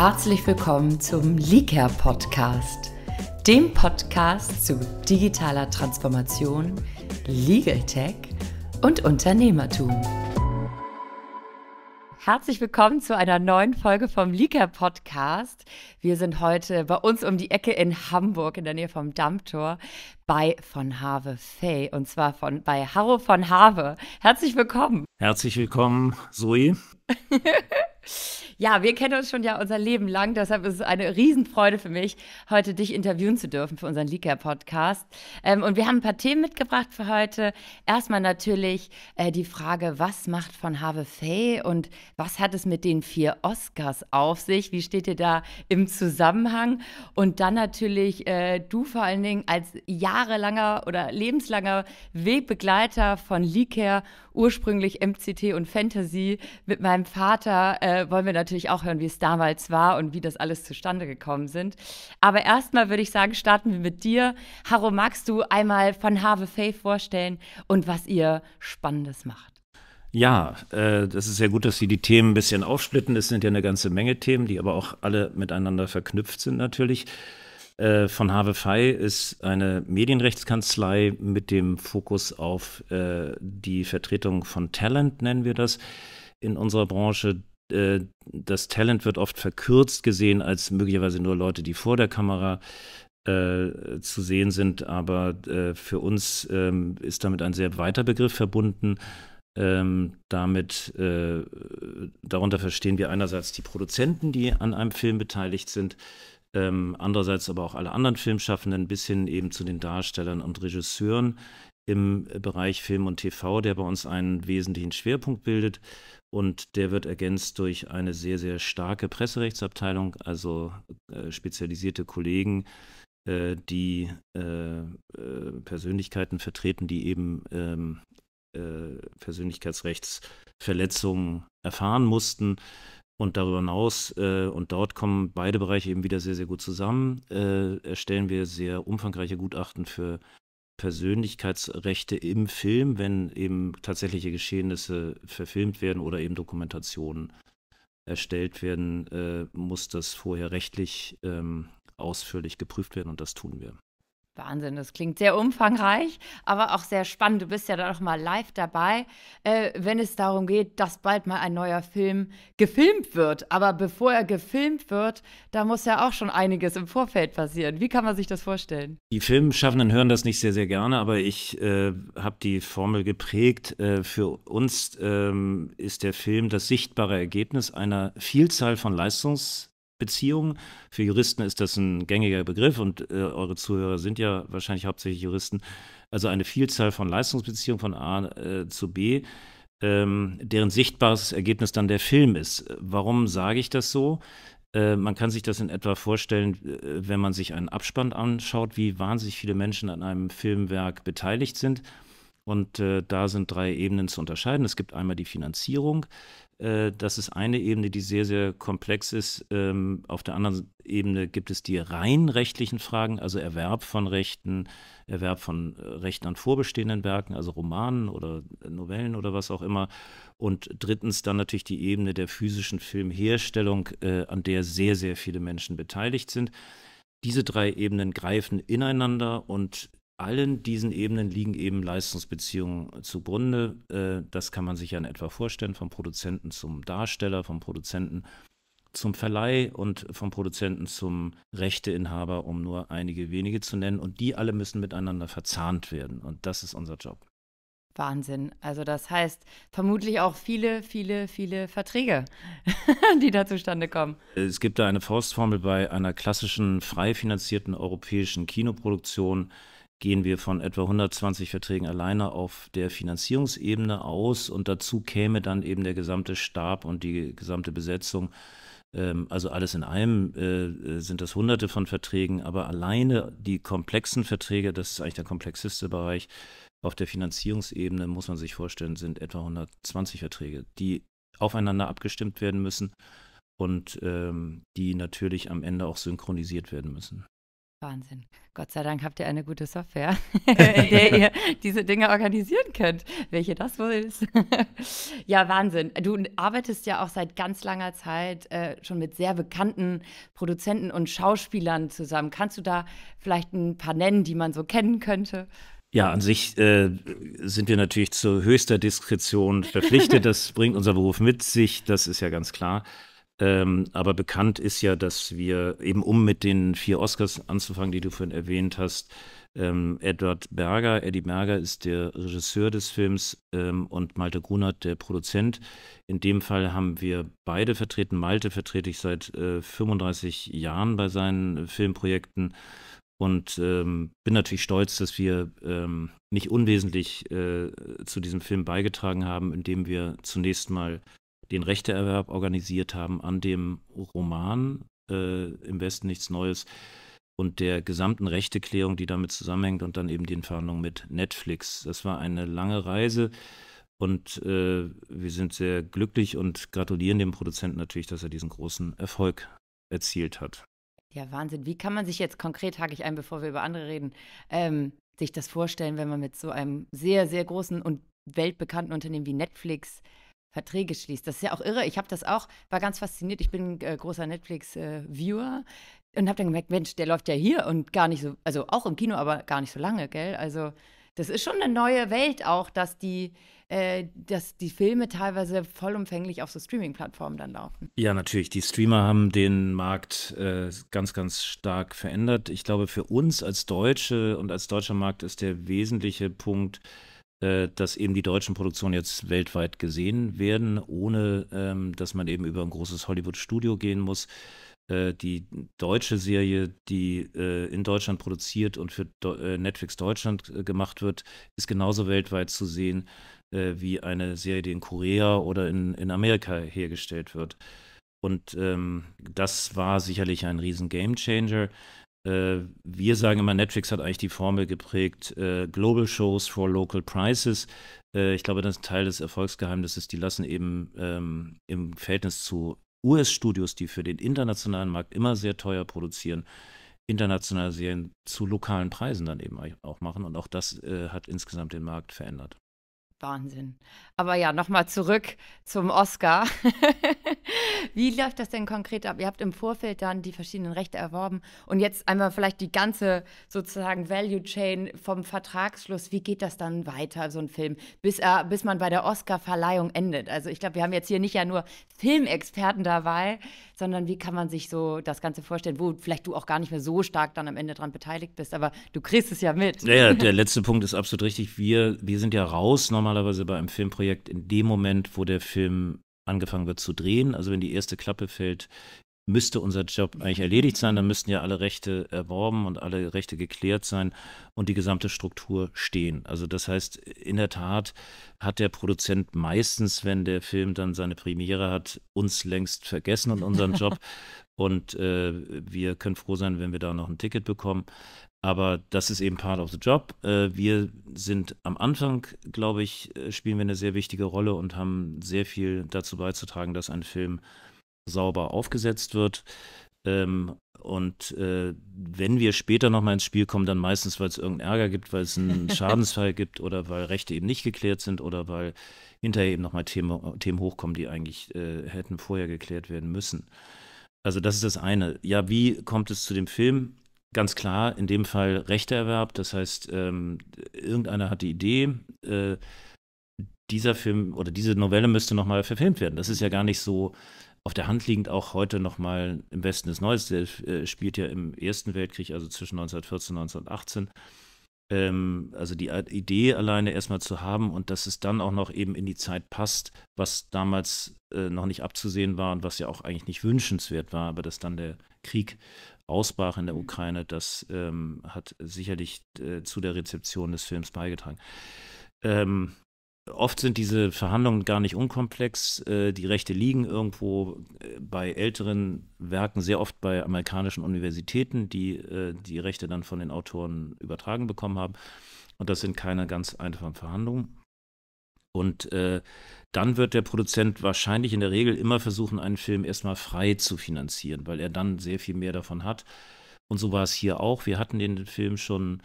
herzlich willkommen zum Liker Podcast, dem Podcast zu digitaler Transformation, Legal Tech und Unternehmertum. Herzlich willkommen zu einer neuen Folge vom Leaker Podcast. Wir sind heute bei uns um die Ecke in Hamburg in der Nähe vom Dammtor bei von Have Fay und zwar von bei Harro von Have. Herzlich willkommen. Herzlich willkommen, Zoe. Ja, wir kennen uns schon ja unser Leben lang, deshalb ist es eine Riesenfreude für mich, heute dich interviewen zu dürfen für unseren Leaker Podcast. Ähm, und wir haben ein paar Themen mitgebracht für heute. Erstmal natürlich äh, die Frage, was macht von Harve Fay und was hat es mit den vier Oscars auf sich? Wie steht ihr da im Zusammenhang? Und dann natürlich äh, du vor allen Dingen als jahrelanger oder lebenslanger Wegbegleiter von Leaker ursprünglich MCT und Fantasy. Mit meinem Vater äh, wollen wir natürlich auch hören, wie es damals war und wie das alles zustande gekommen sind. Aber erstmal würde ich sagen, starten wir mit dir. Haro, magst du einmal von Have Faith vorstellen und was ihr Spannendes macht? Ja, äh, das ist sehr gut, dass Sie die Themen ein bisschen aufsplitten. Es sind ja eine ganze Menge Themen, die aber auch alle miteinander verknüpft sind natürlich äh, von Havefei ist eine Medienrechtskanzlei mit dem Fokus auf äh, die Vertretung von Talent, nennen wir das in unserer Branche. Äh, das Talent wird oft verkürzt gesehen als möglicherweise nur Leute, die vor der Kamera äh, zu sehen sind, aber äh, für uns ähm, ist damit ein sehr weiter Begriff verbunden. Ähm, damit äh, darunter verstehen wir einerseits die Produzenten, die an einem Film beteiligt sind, ähm, andererseits aber auch alle anderen Filmschaffenden bis hin eben zu den Darstellern und Regisseuren im äh, Bereich Film und TV, der bei uns einen wesentlichen Schwerpunkt bildet. Und der wird ergänzt durch eine sehr, sehr starke Presserechtsabteilung, also äh, spezialisierte Kollegen, äh, die äh, äh Persönlichkeiten vertreten, die eben ähm, äh, Persönlichkeitsrechtsverletzungen erfahren mussten und darüber hinaus, äh, und dort kommen beide Bereiche eben wieder sehr, sehr gut zusammen, äh, erstellen wir sehr umfangreiche Gutachten für Persönlichkeitsrechte im Film, wenn eben tatsächliche Geschehnisse verfilmt werden oder eben Dokumentationen erstellt werden, äh, muss das vorher rechtlich ähm, ausführlich geprüft werden und das tun wir. Wahnsinn, das klingt sehr umfangreich, aber auch sehr spannend. Du bist ja da noch mal live dabei, äh, wenn es darum geht, dass bald mal ein neuer Film gefilmt wird. Aber bevor er gefilmt wird, da muss ja auch schon einiges im Vorfeld passieren. Wie kann man sich das vorstellen? Die Filmschaffenden hören das nicht sehr, sehr gerne, aber ich äh, habe die Formel geprägt. Äh, für uns ähm, ist der Film das sichtbare Ergebnis einer Vielzahl von Leistungs- Beziehung. Für Juristen ist das ein gängiger Begriff und äh, eure Zuhörer sind ja wahrscheinlich hauptsächlich Juristen. Also eine Vielzahl von Leistungsbeziehungen von A äh, zu B, ähm, deren sichtbares Ergebnis dann der Film ist. Warum sage ich das so? Äh, man kann sich das in etwa vorstellen, äh, wenn man sich einen Abspann anschaut, wie wahnsinnig viele Menschen an einem Filmwerk beteiligt sind und äh, da sind drei Ebenen zu unterscheiden. Es gibt einmal die Finanzierung. Äh, das ist eine Ebene, die sehr, sehr komplex ist. Ähm, auf der anderen Ebene gibt es die rein rechtlichen Fragen, also Erwerb von Rechten, Erwerb von äh, Rechten an vorbestehenden Werken, also Romanen oder äh, Novellen oder was auch immer. Und drittens dann natürlich die Ebene der physischen Filmherstellung, an der sehr, sehr viele Menschen beteiligt sind. Diese drei Ebenen greifen ineinander und allen diesen Ebenen liegen eben Leistungsbeziehungen zugrunde. Äh, das kann man sich ja in etwa vorstellen, vom Produzenten zum Darsteller, vom Produzenten zum Verleih und vom Produzenten zum Rechteinhaber, um nur einige wenige zu nennen. Und die alle müssen miteinander verzahnt werden. Und das ist unser Job. Wahnsinn. Also das heißt vermutlich auch viele, viele, viele Verträge, die da zustande kommen. Es gibt da eine Faustformel bei einer klassischen frei finanzierten europäischen Kinoproduktion gehen wir von etwa 120 Verträgen alleine auf der Finanzierungsebene aus und dazu käme dann eben der gesamte Stab und die gesamte Besetzung. Ähm, also alles in allem äh, sind das hunderte von Verträgen, aber alleine die komplexen Verträge, das ist eigentlich der komplexeste Bereich, auf der Finanzierungsebene muss man sich vorstellen, sind etwa 120 Verträge, die aufeinander abgestimmt werden müssen und ähm, die natürlich am Ende auch synchronisiert werden müssen. Wahnsinn. Gott sei Dank habt ihr eine gute Software, in der ihr diese Dinge organisieren könnt. Welche das wohl ist. ja, Wahnsinn. Du arbeitest ja auch seit ganz langer Zeit äh, schon mit sehr bekannten Produzenten und Schauspielern zusammen. Kannst du da vielleicht ein paar nennen, die man so kennen könnte? Ja, an sich äh, sind wir natürlich zu höchster Diskretion verpflichtet. Das bringt unser Beruf mit sich, das ist ja ganz klar. Ähm, aber bekannt ist ja, dass wir eben, um mit den vier Oscars anzufangen, die du vorhin erwähnt hast, ähm, Edward Berger, Eddie Berger ist der Regisseur des Films ähm, und Malte Grunert der Produzent. In dem Fall haben wir beide vertreten. Malte vertrete ich seit äh, 35 Jahren bei seinen Filmprojekten und ähm, bin natürlich stolz, dass wir ähm, nicht unwesentlich äh, zu diesem Film beigetragen haben, indem wir zunächst mal den Rechteerwerb organisiert haben an dem Roman äh, Im Westen nichts Neues und der gesamten Rechteklärung, die damit zusammenhängt und dann eben den Verhandlungen mit Netflix. Das war eine lange Reise und äh, wir sind sehr glücklich und gratulieren dem Produzenten natürlich, dass er diesen großen Erfolg erzielt hat. Ja, Wahnsinn. Wie kann man sich jetzt konkret, hake ich ein, bevor wir über andere reden, ähm, sich das vorstellen, wenn man mit so einem sehr, sehr großen und weltbekannten Unternehmen wie Netflix Verträge schließt. Das ist ja auch irre. Ich habe das auch, war ganz fasziniert. Ich bin äh, großer Netflix-Viewer äh, und habe dann gemerkt, Mensch, der läuft ja hier und gar nicht so, also auch im Kino, aber gar nicht so lange, gell? Also das ist schon eine neue Welt auch, dass die, äh, dass die Filme teilweise vollumfänglich auf so Streaming-Plattformen dann laufen. Ja, natürlich. Die Streamer haben den Markt äh, ganz, ganz stark verändert. Ich glaube, für uns als Deutsche und als deutscher Markt ist der wesentliche Punkt, äh, dass eben die deutschen Produktionen jetzt weltweit gesehen werden, ohne ähm, dass man eben über ein großes Hollywood-Studio gehen muss. Äh, die deutsche Serie, die äh, in Deutschland produziert und für Do äh, Netflix Deutschland äh, gemacht wird, ist genauso weltweit zu sehen äh, wie eine Serie, die in Korea oder in, in Amerika hergestellt wird. Und ähm, das war sicherlich ein riesen Gamechanger. Äh, wir sagen immer, Netflix hat eigentlich die Formel geprägt, äh, Global Shows for Local Prices. Äh, ich glaube, das ist Teil des Erfolgsgeheimnisses. Die lassen eben ähm, im Verhältnis zu US-Studios, die für den internationalen Markt immer sehr teuer produzieren, internationale Serien zu lokalen Preisen dann eben auch machen. Und auch das hat insgesamt den Markt verändert. Wahnsinn. Aber ja, nochmal zurück zum Oscar. Wie läuft das denn konkret ab? Ihr habt im Vorfeld dann die verschiedenen Rechte erworben und jetzt einmal vielleicht die ganze sozusagen Value Chain vom Vertragsschluss. Wie geht das dann weiter, so ein Film, bis, er, bis man bei der Oscar-Verleihung endet? Also ich glaube, wir haben jetzt hier nicht ja nur Filmexperten dabei, sondern wie kann man sich so das Ganze vorstellen, wo vielleicht du auch gar nicht mehr so stark dann am Ende dran beteiligt bist, aber du kriegst es ja mit. Ja, ja der letzte Punkt ist absolut richtig. Wir, wir sind ja raus normalerweise bei einem Filmprojekt in dem Moment, wo der Film angefangen wird zu drehen. Also wenn die erste Klappe fällt, müsste unser Job eigentlich erledigt sein. Dann müssten ja alle Rechte erworben und alle Rechte geklärt sein und die gesamte Struktur stehen. Also das heißt, in der Tat hat der Produzent meistens, wenn der Film dann seine Premiere hat, uns längst vergessen und unseren Job. Und äh, wir können froh sein, wenn wir da noch ein Ticket bekommen. Aber das ist eben part of the job. Äh, wir sind am Anfang, glaube ich, äh, spielen wir eine sehr wichtige Rolle und haben sehr viel dazu beizutragen, dass ein Film sauber aufgesetzt wird. Ähm, und äh, wenn wir später nochmal ins Spiel kommen, dann meistens, weil es irgendeinen Ärger gibt, weil es einen Schadensfall gibt oder weil Rechte eben nicht geklärt sind oder weil hinterher eben nochmal Themen, Themen hochkommen, die eigentlich hätten vorher geklärt werden müssen. Also das ist das eine. Ja, wie kommt es zu dem Film? ganz klar in dem Fall Rechteerwerb. Das heißt, ähm, irgendeiner hat die Idee, äh, dieser Film oder diese Novelle müsste nochmal verfilmt werden. Das ist ja gar nicht so auf der Hand liegend auch heute nochmal im Westen des Neues. Der äh, spielt ja im Ersten Weltkrieg, also zwischen 1914 und 1918. Ähm, also die Idee alleine erstmal zu haben und dass es dann auch noch eben in die Zeit passt, was damals äh, noch nicht abzusehen war und was ja auch eigentlich nicht wünschenswert war, aber dass dann der Krieg ausbrach in der mhm. Ukraine, das ähm, hat sicherlich äh, zu der Rezeption des Films beigetragen. Ähm, oft sind diese Verhandlungen gar nicht unkomplex. Äh, die Rechte liegen irgendwo äh, bei älteren Werken, sehr oft bei amerikanischen Universitäten, die äh, die Rechte dann von den Autoren übertragen bekommen haben. Und das sind keine ganz einfachen Verhandlungen. Und äh, dann wird der Produzent wahrscheinlich in der Regel immer versuchen, einen Film erstmal frei zu finanzieren, weil er dann sehr viel mehr davon hat. Und so war es hier auch. Wir hatten den Film schon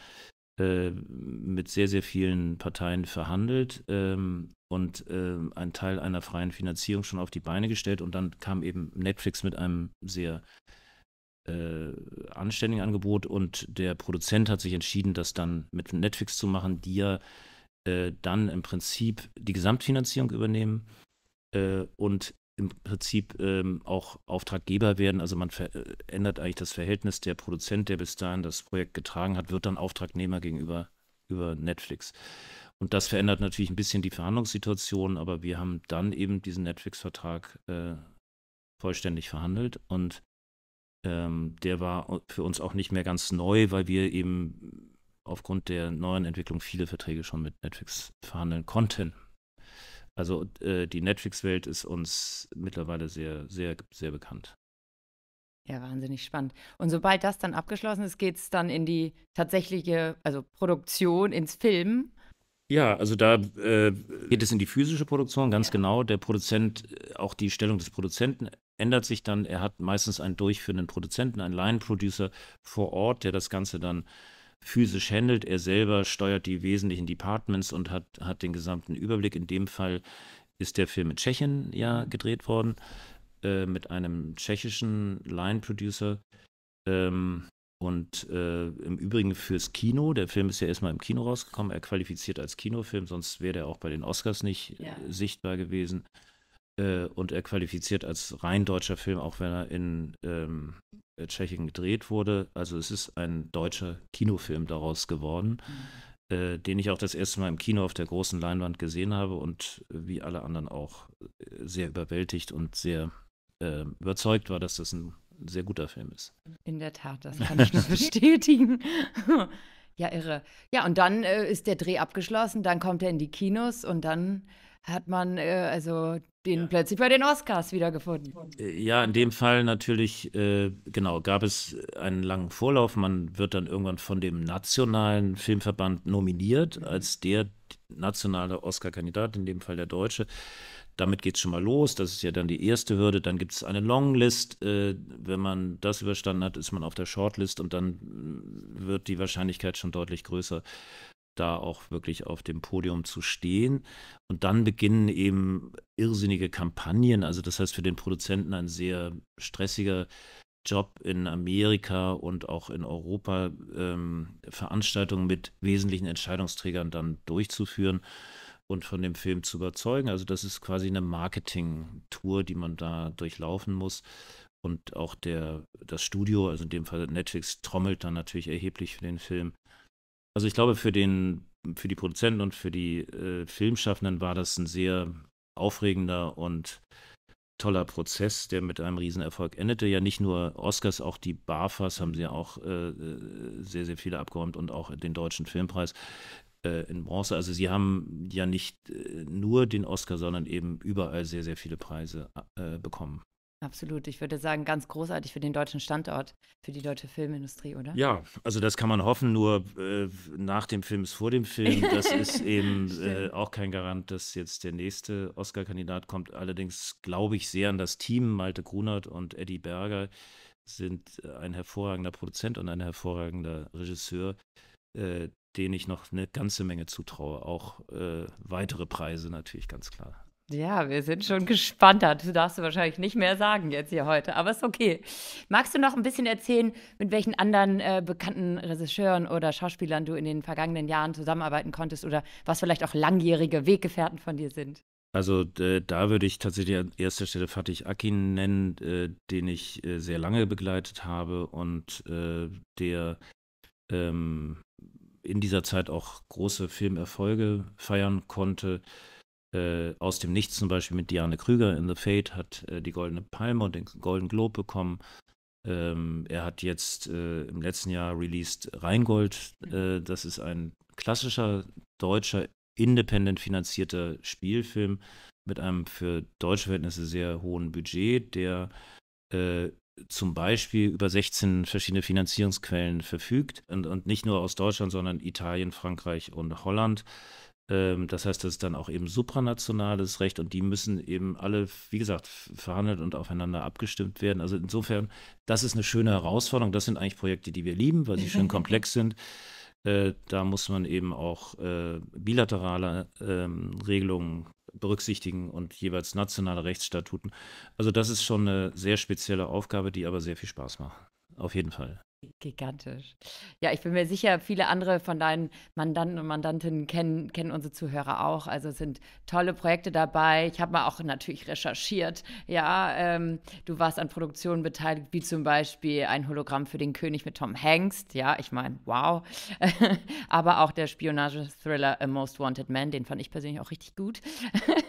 äh, mit sehr, sehr vielen Parteien verhandelt ähm, und äh, einen Teil einer freien Finanzierung schon auf die Beine gestellt. Und dann kam eben Netflix mit einem sehr äh, anständigen Angebot und der Produzent hat sich entschieden, das dann mit Netflix zu machen, die ja äh, dann im Prinzip die Gesamtfinanzierung übernehmen äh, und im Prinzip ähm, auch Auftraggeber werden. Also man verändert äh, eigentlich das Verhältnis. Der Produzent, der bis dahin das Projekt getragen hat, wird dann Auftragnehmer gegenüber über Netflix. Und das verändert natürlich ein bisschen die Verhandlungssituation, aber wir haben dann eben diesen Netflix-Vertrag äh, vollständig verhandelt und ähm, der war für uns auch nicht mehr ganz neu, weil wir eben aufgrund der neuen Entwicklung viele Verträge schon mit Netflix verhandeln konnten. Also äh, die Netflix-Welt ist uns mittlerweile sehr, sehr, sehr bekannt. Ja, wahnsinnig spannend. Und sobald das dann abgeschlossen ist, geht es dann in die tatsächliche, also Produktion, ins Film. Ja, also da äh, geht es in die physische Produktion, ganz ja. genau. Der Produzent, auch die Stellung des Produzenten ändert sich dann. Er hat meistens einen durchführenden Produzenten, einen Line-Producer vor Ort, der das Ganze dann physisch handelt. Er selber steuert die wesentlichen Departments und hat, hat den gesamten Überblick. In dem Fall ist der Film in Tschechien ja mhm. gedreht worden, äh, mit einem tschechischen Line-Producer. Ähm, und äh, im Übrigen fürs Kino, der Film ist ja erstmal im Kino rausgekommen, er qualifiziert als Kinofilm, sonst wäre der auch bei den Oscars nicht ja. Äh, sichtbar gewesen. Äh, und er qualifiziert als rein deutscher Film, auch wenn er in ähm, äh, Tschechien gedreht wurde. Also es ist ein deutscher Kinofilm daraus geworden, mhm. äh, den ich auch das erste Mal im Kino auf der großen Leinwand gesehen habe und äh, wie alle anderen auch sehr überwältigt und sehr äh, überzeugt war, dass das ein sehr guter Film ist. In der Tat, das kann ich nur bestätigen. ja, irre. Ja, und dann äh, ist der Dreh abgeschlossen, dann kommt er in die Kinos und dann hat man äh, also den ja. plötzlich bei den Oscars wiedergefunden. Äh, ja, in dem Fall natürlich, äh, genau, gab es einen langen Vorlauf. Man wird dann irgendwann von dem Nationalen Filmverband nominiert mhm. als der nationale Oscar-Kandidat, in dem Fall der Deutsche. Damit geht es schon mal los. Das ist ja dann die erste Hürde. Dann gibt es eine Longlist. Äh, wenn man das überstanden hat, ist man auf der Shortlist und dann äh, wird die Wahrscheinlichkeit schon deutlich größer, da auch wirklich auf dem Podium zu stehen. Und dann beginnen eben irrsinnige Kampagnen. Also das heißt für den Produzenten ein sehr stressiger Job in Amerika und auch in Europa, ähm, Veranstaltungen mit wesentlichen Entscheidungsträgern dann durchzuführen und von dem Film zu überzeugen. Also das ist quasi eine Marketing-Tour, die man da durchlaufen muss. Und auch der, das Studio, also in dem Fall Netflix, trommelt dann natürlich erheblich für den Film. Also ich glaube, für, den, für die Produzenten und für die äh, Filmschaffenden war das ein sehr aufregender und toller Prozess, der mit einem Riesenerfolg endete. Ja, nicht nur Oscars, auch die BAFAs haben sie ja auch äh, äh, sehr, sehr viele abgeräumt und auch den Deutschen Filmpreis äh, in Bronze. Also sie haben ja nicht äh, nur den Oscar, sondern eben überall sehr, sehr viele Preise äh, bekommen. Absolut. Ich würde sagen, ganz großartig für den deutschen Standort, für die deutsche Filmindustrie, oder? Ja, also das kann man hoffen, nur äh, nach dem Film ist vor dem Film. Das ist eben äh, auch kein Garant, dass jetzt der nächste Oscar-Kandidat kommt. Allerdings glaube ich sehr an das Team. Malte Grunert und Eddie Berger sind äh, ein hervorragender Produzent und ein hervorragender Regisseur. Äh, denen ich noch eine ganze Menge zutraue. Auch äh, weitere Preise natürlich, ganz klar. Ja, wir sind schon gespannt. Dazu darfst du wahrscheinlich nicht mehr sagen jetzt hier heute, aber ist okay. Magst du noch ein bisschen erzählen, mit welchen anderen äh, bekannten Regisseuren oder Schauspielern du in den vergangenen Jahren zusammenarbeiten konntest oder was vielleicht auch langjährige Weggefährten von dir sind? Also da würde ich tatsächlich an erster Stelle Fatih Akin nennen, äh, den ich äh, sehr lange begleitet habe und äh, der ähm, in dieser Zeit auch große Filmerfolge feiern konnte. Äh, aus dem Nichts zum Beispiel mit Diane Krüger in The Fate hat äh, die Goldene Palme und den Golden Globe bekommen. Ähm, er hat jetzt äh, im letzten Jahr released Rheingold. Äh, das ist ein klassischer deutscher, independent finanzierter Spielfilm mit einem für deutsche Verhältnisse sehr hohen Budget, der äh, zum Beispiel über 16 verschiedene Finanzierungsquellen verfügt und, und nicht nur aus Deutschland, sondern Italien, Frankreich und Holland. Ähm, das heißt, das ist dann auch eben supranationales Recht und die müssen eben alle, wie gesagt, verhandelt und aufeinander abgestimmt werden. Also insofern, das ist eine schöne Herausforderung. Das sind eigentlich Projekte, die wir lieben, weil sie schön komplex sind. Äh, da muss man eben auch äh, bilaterale ähm, Regelungen berücksichtigen und jeweils nationale Rechtsstatuten. Also das ist schon eine sehr spezielle Aufgabe, die aber sehr viel Spaß macht. Auf jeden Fall. Gigantisch. Ja, ich bin mir sicher, viele andere von deinen Mandanten und Mandantinnen kennen, kennen unsere Zuhörer auch. Also es sind tolle Projekte dabei. Ich habe mal auch natürlich recherchiert. Ja, ähm, du warst an Produktionen beteiligt, wie zum Beispiel ein Hologramm für den König mit Tom Hanks. Ja, ich meine, wow. Aber auch der Spionage-Thriller A Most Wanted Man, den fand ich persönlich auch richtig gut.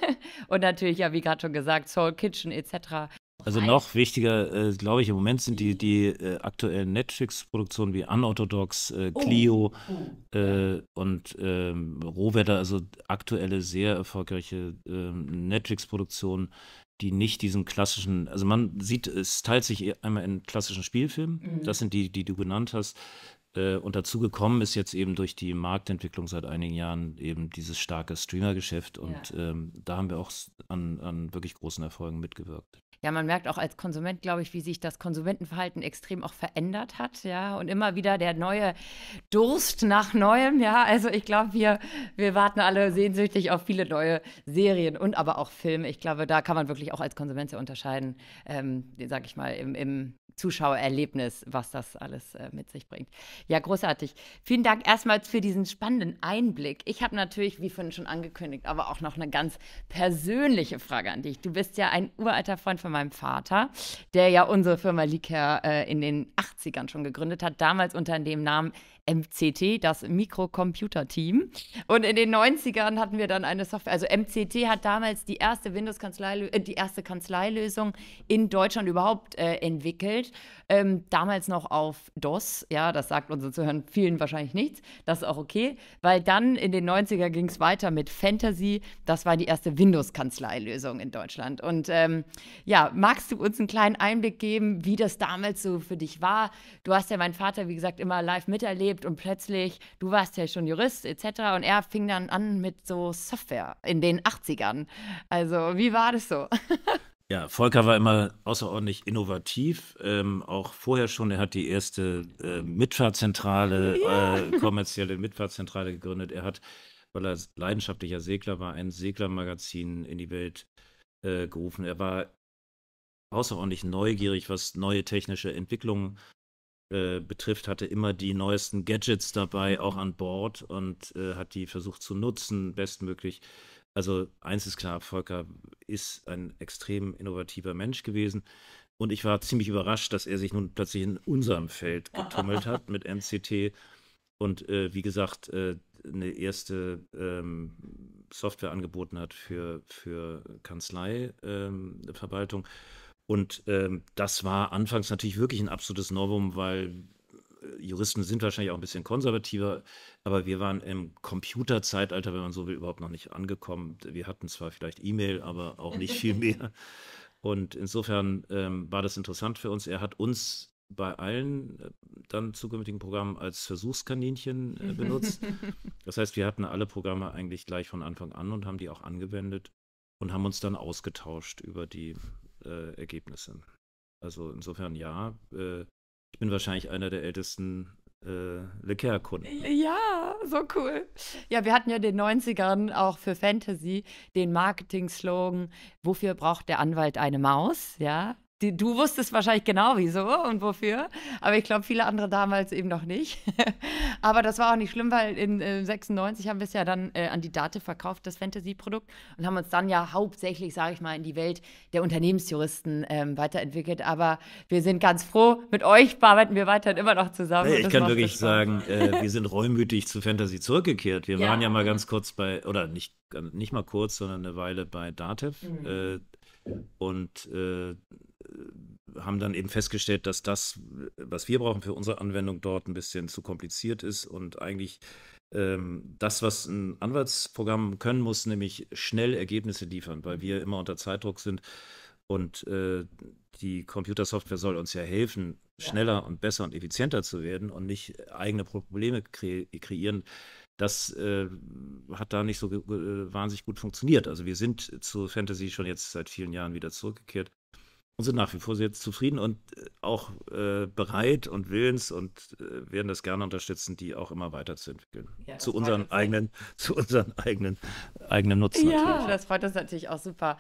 und natürlich, ja, wie gerade schon gesagt, Soul Kitchen etc. Also noch wichtiger, äh, glaube ich, im Moment sind die, hm. die äh, aktuellen Netflix-Produktionen wie Unorthodox, äh, oh. Clio oh. äh, und ähm, Rohwetter, also aktuelle, sehr erfolgreiche ähm, Netflix-Produktionen, die nicht diesen klassischen, also man sieht, es teilt sich e, einmal in klassischen Spielfilmen, mhm. das sind die, die du genannt hast, äh, und dazu gekommen ist jetzt eben durch die Marktentwicklung seit einigen Jahren eben dieses starke Streamer-Geschäft. Und ja. ähm, da haben wir auch an, an, wirklich großen Erfolgen mitgewirkt. Ja, man merkt auch als Konsument, glaube ich, wie sich das Konsumentenverhalten extrem auch verändert hat, ja, und immer wieder der neue Durst nach Neuem, ja. Also ich glaube, wir, wir warten alle sehnsüchtig auf viele neue Serien und aber auch Filme. Ich glaube, da kann man wirklich auch als Konsument sehr unterscheiden, ähm, sage ich mal, im, im Zuschauererlebnis, was das alles äh, mit sich bringt. Ja, großartig. Vielen Dank erstmals für diesen spannenden Einblick. Ich habe natürlich, wie vorhin schon angekündigt, aber auch noch eine ganz persönliche Frage an dich. Du bist ja ein uralter Freund von meinem Vater, der ja unsere Firma Liker äh, in den 80ern schon gegründet hat, damals unter dem Namen MCT, das Mikrocomputer-Team. Und in den 90ern hatten wir dann eine Software, also MCT hat damals die erste Windows-Kanzlei, äh, die erste Kanzleilösung in Deutschland überhaupt äh, entwickelt. Ähm, damals noch auf DOS, ja, das sagt unseren Zuhörern vielen wahrscheinlich nichts, das ist auch okay, weil dann in den 90 ern ging es weiter mit Fantasy, das war die erste Windows-Kanzleilösung in Deutschland. Und ähm, ja, magst du uns einen kleinen Einblick geben, wie das damals so für dich war? Du hast ja meinen Vater, wie gesagt, immer live miterlebt erlebt und plötzlich, du warst ja schon Jurist etc. Und er fing dann an mit so Software in den 80ern. Also wie war das so? Ja, Volker war immer außerordentlich innovativ, ähm, auch vorher schon. Er hat die erste äh, Mitfahrzentrale, ja. äh, kommerzielle Mitfahrzentrale gegründet. Er hat, weil er leidenschaftlicher Segler war, ein Seglermagazin in die Welt äh, gerufen. Er war außerordentlich neugierig, was neue technische Entwicklungen äh, betrifft, hatte immer die neuesten Gadgets dabei, mhm. auch an Bord und äh, hat die versucht zu nutzen, bestmöglich. Also eins ist klar, Volker ist ein extrem innovativer Mensch gewesen. Und ich war ziemlich überrascht, dass er sich nun plötzlich in unserem Feld getummelt hat mit MCT. Und äh, wie gesagt, äh, eine erste ähm, Software angeboten hat für, für Kanzleiverwaltung. Ähm, und ähm, das war anfangs natürlich wirklich ein absolutes Novum, weil äh, Juristen sind wahrscheinlich auch ein bisschen konservativer, aber wir waren im Computerzeitalter, wenn man so will, überhaupt noch nicht angekommen. Wir hatten zwar vielleicht E-Mail, aber auch nicht viel mehr. Und insofern ähm, war das interessant für uns. Er hat uns bei allen äh, dann zukünftigen Programmen als Versuchskaninchen äh, benutzt. Das heißt, wir hatten alle Programme eigentlich gleich von Anfang an und haben die auch angewendet und haben uns dann ausgetauscht über die äh, Ergebnisse. Also insofern ja, äh, ich bin wahrscheinlich einer der ältesten äh, Leclerc-Kunden. Ja, so cool. Ja, wir hatten ja den 90ern auch für Fantasy den Marketing-Slogan, wofür braucht der Anwalt eine Maus? Ja, die, du wusstest wahrscheinlich genau wieso und wofür, aber ich glaube, viele andere damals eben noch nicht. aber das war auch nicht schlimm, weil in äh, 96 haben wir es ja dann äh, an die Date verkauft, das Fantasy-Produkt, und haben uns dann ja hauptsächlich, sage ich mal, in die Welt der Unternehmensjuristen ähm, weiterentwickelt. Aber wir sind ganz froh, mit euch arbeiten wir weiterhin immer noch zusammen. Hey, ich kann wirklich sagen, äh, wir sind reumütig zu Fantasy zurückgekehrt. Wir ja. waren ja mal ganz kurz bei, oder nicht, nicht mal kurz, sondern eine Weile bei Datev. Mhm. Äh, und äh, haben dann eben festgestellt, dass das, was wir brauchen für unsere Anwendung dort ein bisschen zu kompliziert ist und eigentlich ähm, das, was ein Anwaltsprogramm können muss, nämlich schnell Ergebnisse liefern, weil wir immer unter Zeitdruck sind und äh, die Computersoftware soll uns ja helfen, schneller und besser und effizienter zu werden und nicht eigene Probleme kre kreieren. Das äh, hat da nicht so wahnsinnig gut funktioniert. Also wir sind zu Fantasy schon jetzt seit vielen Jahren wieder zurückgekehrt und sind nach wie vor sehr zufrieden und äh, auch äh, bereit und willens und äh, werden das gerne unterstützen, die auch immer weiterzuentwickeln. Ja, zu unseren eigenen, zu unseren eigenen, eigenen Nutzen. Ja, natürlich. das freut uns natürlich auch super.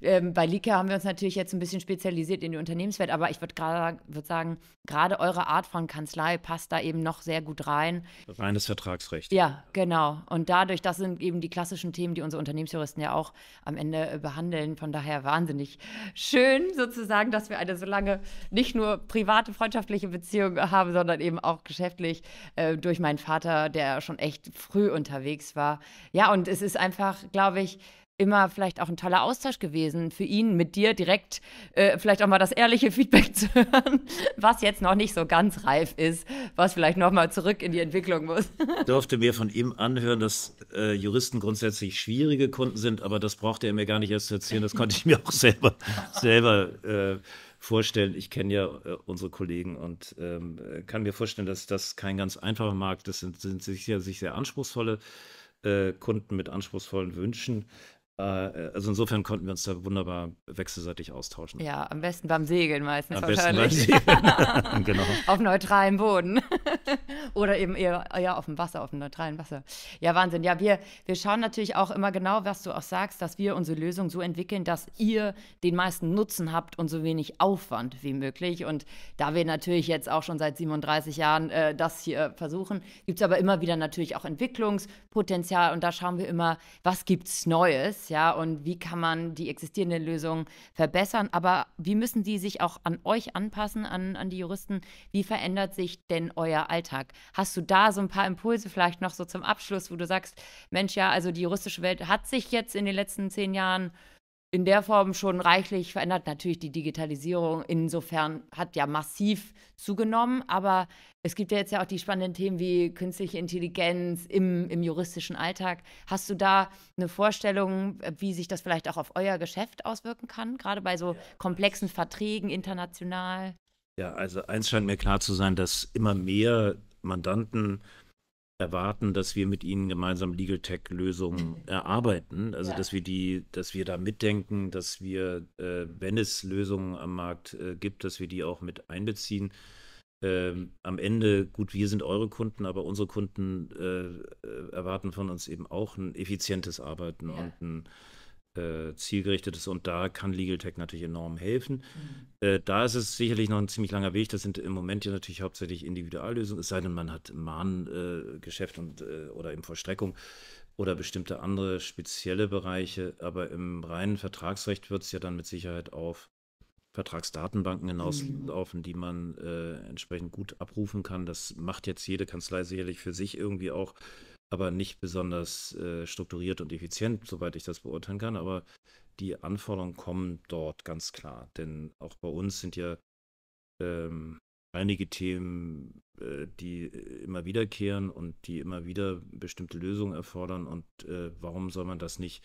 Ähm, bei Lika haben wir uns natürlich jetzt ein bisschen spezialisiert in die Unternehmenswelt, aber ich würde gerade würd sagen, gerade eure Art von Kanzlei passt da eben noch sehr gut rein. Reines Vertragsrecht. Ja, genau. Und dadurch, das sind eben die klassischen Themen, die unsere Unternehmensjuristen ja auch am Ende behandeln. Von daher wahnsinnig schön sozusagen sozusagen, dass wir eine so lange nicht nur private, freundschaftliche Beziehung haben, sondern eben auch geschäftlich äh, durch meinen Vater, der schon echt früh unterwegs war. Ja, und es ist einfach, glaube ich, immer vielleicht auch ein toller Austausch gewesen für ihn, mit dir direkt äh, vielleicht auch mal das ehrliche Feedback zu hören, was jetzt noch nicht so ganz reif ist, was vielleicht noch mal zurück in die Entwicklung muss. Ich durfte mir von ihm anhören, dass äh, Juristen grundsätzlich schwierige Kunden sind, aber das brauchte er mir gar nicht erst zu erzählen, das konnte ich mir auch selber, selber äh, vorstellen. Ich kenne ja äh, unsere Kollegen und ähm, kann mir vorstellen, dass das kein ganz einfacher Markt ist. Das sind, sind sicher, sicher anspruchsvolle äh, Kunden mit anspruchsvollen Wünschen. Äh, also insofern konnten wir uns da wunderbar wechselseitig austauschen. Ja, am besten beim Segeln meistens am wahrscheinlich. Besten beim Segeln. genau. Auf neutralem Boden. Oder eben eher ja, auf dem Wasser, auf dem neutralen Wasser. Ja, Wahnsinn. Ja, wir, wir schauen natürlich auch immer genau, was du auch sagst, dass wir unsere Lösung so entwickeln, dass ihr den meisten Nutzen habt und so wenig Aufwand wie möglich. Und da wir natürlich jetzt auch schon seit 37 Jahren äh, das hier versuchen, gibt es aber immer wieder natürlich auch Entwicklungspotenzial. Und da schauen wir immer, was gibt es Neues? ja, und wie kann man die existierenden Lösungen verbessern, aber wie müssen die sich auch an euch anpassen, an, an die Juristen? Wie verändert sich denn euer Alltag? Hast du da so ein paar Impulse vielleicht noch so zum Abschluss, wo du sagst, Mensch, ja, also die juristische Welt hat sich jetzt in den letzten zehn Jahren in der Form schon reichlich verändert. Natürlich die Digitalisierung insofern hat ja massiv zugenommen, aber es gibt ja jetzt ja auch die spannenden Themen wie künstliche Intelligenz im, im juristischen Alltag. Hast du da eine Vorstellung, wie sich das vielleicht auch auf euer Geschäft auswirken kann, gerade bei so komplexen Verträgen international? Ja, also eins scheint mir klar zu sein, dass immer mehr Mandanten erwarten, dass wir mit ihnen gemeinsam Legal Tech Lösungen mhm. erarbeiten, also ja. dass wir die, dass wir da mitdenken, dass wir, äh, wenn es Lösungen am Markt äh, gibt, dass wir die auch mit einbeziehen. Ähm, am Ende, gut, wir sind eure Kunden, aber unsere Kunden äh, äh erwarten von uns eben auch ein effizientes Arbeiten ja. und ein äh, zielgerichtet ist und da kann Legal Tech natürlich enorm helfen. Mhm. Äh, da ist es sicherlich noch ein ziemlich langer Weg. Das sind im Moment ja natürlich hauptsächlich Individuallösungen, es sei denn, man hat Mahngeschäft äh, und, oder eben Vollstreckung oder bestimmte andere spezielle Bereiche. Aber im reinen Vertragsrecht wird es ja dann mit Sicherheit auf Vertragsdatenbanken hinauslaufen, mhm. die man äh, entsprechend gut abrufen kann. Das macht jetzt jede Kanzlei sicherlich für sich irgendwie auch aber nicht besonders äh, strukturiert und effizient, soweit ich das beurteilen kann. Aber die Anforderungen kommen dort ganz klar. Denn auch bei uns sind ja ähm, einige Themen, äh, die äh, immer wiederkehren und die immer wieder bestimmte Lösungen erfordern. Und äh, warum soll man das nicht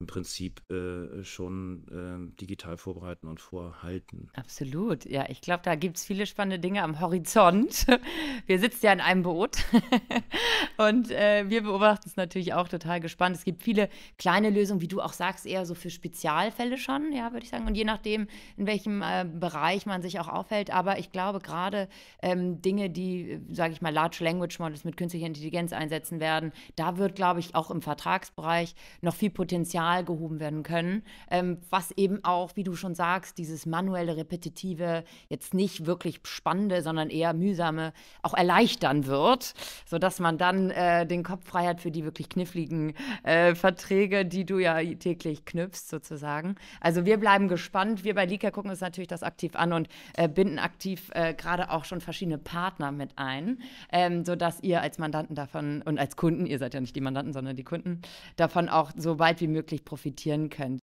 im Prinzip äh, schon äh, digital vorbereiten und vorhalten. Absolut, ja. Ich glaube, da gibt es viele spannende Dinge am Horizont. Wir sitzen ja in einem Boot und äh, wir beobachten es natürlich auch total gespannt. Es gibt viele kleine Lösungen, wie du auch sagst, eher so für Spezialfälle schon, ja, würde ich sagen. Und je nachdem, in welchem äh, Bereich man sich auch aufhält. Aber ich glaube, gerade ähm, Dinge, die, äh, sage ich mal, Large Language Models mit künstlicher Intelligenz einsetzen werden, da wird, glaube ich, auch im Vertragsbereich noch viel Potenzial Original gehoben werden können, ähm, was eben auch, wie du schon sagst, dieses manuelle, repetitive, jetzt nicht wirklich spannende, sondern eher mühsame auch erleichtern wird, sodass man dann äh, den Kopf frei hat für die wirklich kniffligen äh, Verträge, die du ja täglich knüpfst sozusagen. Also wir bleiben gespannt. Wir bei Lika gucken uns natürlich das aktiv an und äh, binden aktiv äh, gerade auch schon verschiedene Partner mit ein, ähm, sodass ihr als Mandanten davon und als Kunden, ihr seid ja nicht die Mandanten, sondern die Kunden, davon auch so weit wie möglich wirklich profitieren können.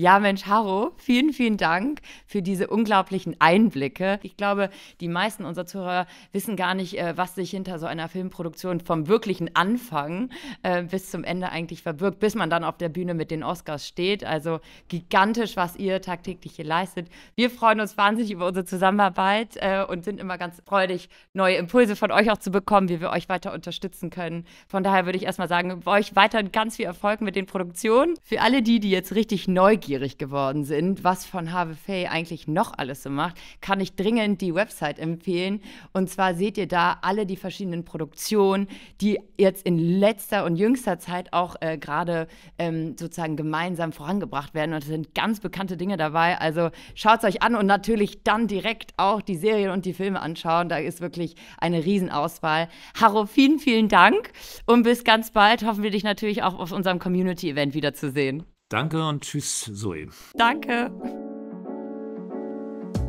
Ja, Mensch, Haro, vielen, vielen Dank für diese unglaublichen Einblicke. Ich glaube, die meisten unserer Zuhörer wissen gar nicht, äh, was sich hinter so einer Filmproduktion vom wirklichen Anfang äh, bis zum Ende eigentlich verbirgt, bis man dann auf der Bühne mit den Oscars steht. Also gigantisch, was ihr tagtäglich hier leistet. Wir freuen uns wahnsinnig über unsere Zusammenarbeit äh, und sind immer ganz freudig, neue Impulse von euch auch zu bekommen, wie wir euch weiter unterstützen können. Von daher würde ich erstmal sagen, euch weiterhin ganz viel Erfolg mit den Produktionen. Für alle die, die jetzt richtig neu neugierig geworden sind, was von Harvey Fay eigentlich noch alles so macht, kann ich dringend die Website empfehlen. Und zwar seht ihr da alle die verschiedenen Produktionen, die jetzt in letzter und jüngster Zeit auch äh, gerade ähm, sozusagen gemeinsam vorangebracht werden. Und es sind ganz bekannte Dinge dabei. Also schaut es euch an und natürlich dann direkt auch die Serien und die Filme anschauen. Da ist wirklich eine Riesenauswahl. Haro, vielen, vielen Dank und bis ganz bald. Hoffen wir dich natürlich auch auf unserem Community-Event wiederzusehen. Danke und tschüss, Zoe. Danke.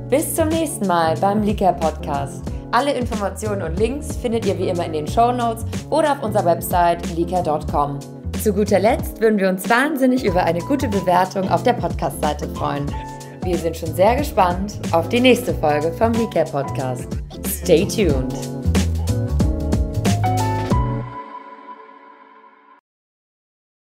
Bis zum nächsten Mal beim Leaker Podcast. Alle Informationen und Links findet ihr wie immer in den Show Notes oder auf unserer Website leaker.com. Zu guter Letzt würden wir uns wahnsinnig über eine gute Bewertung auf der Podcast-Seite freuen. Wir sind schon sehr gespannt auf die nächste Folge vom Leaker Podcast. Stay tuned!